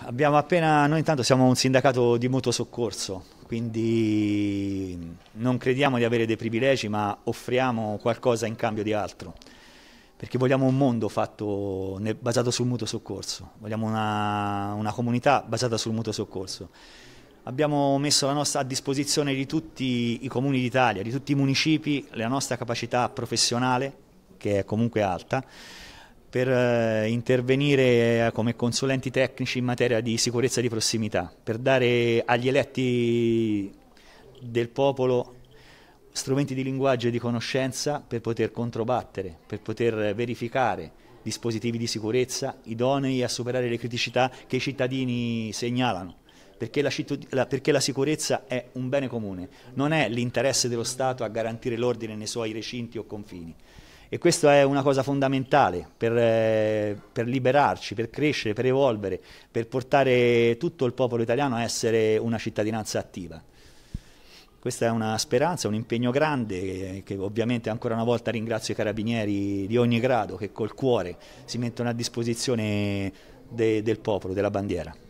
Abbiamo appena, noi intanto siamo un sindacato di mutuo soccorso, quindi non crediamo di avere dei privilegi ma offriamo qualcosa in cambio di altro, perché vogliamo un mondo fatto, basato sul mutuo soccorso, vogliamo una, una comunità basata sul mutuo soccorso. Abbiamo messo nostra, a disposizione di tutti i comuni d'Italia, di tutti i municipi, la nostra capacità professionale, che è comunque alta, per eh, intervenire eh, come consulenti tecnici in materia di sicurezza di prossimità, per dare agli eletti del popolo strumenti di linguaggio e di conoscenza per poter controbattere, per poter verificare dispositivi di sicurezza idonei a superare le criticità che i cittadini segnalano. Perché la, la, perché la, sicurezza è un bene comune, non è l'interesse dello Stato a garantire l'ordine nei suoi recinti o confini. E questa è una cosa fondamentale per, eh, per, liberarci, per crescere, per evolvere, per portare tutto il popolo italiano a essere una cittadinanza attiva. Questa è una speranza, un impegno grande che, che ovviamente ancora una volta ringrazio i carabinieri di ogni grado che col cuore si mettono a disposizione de, del popolo, della bandiera.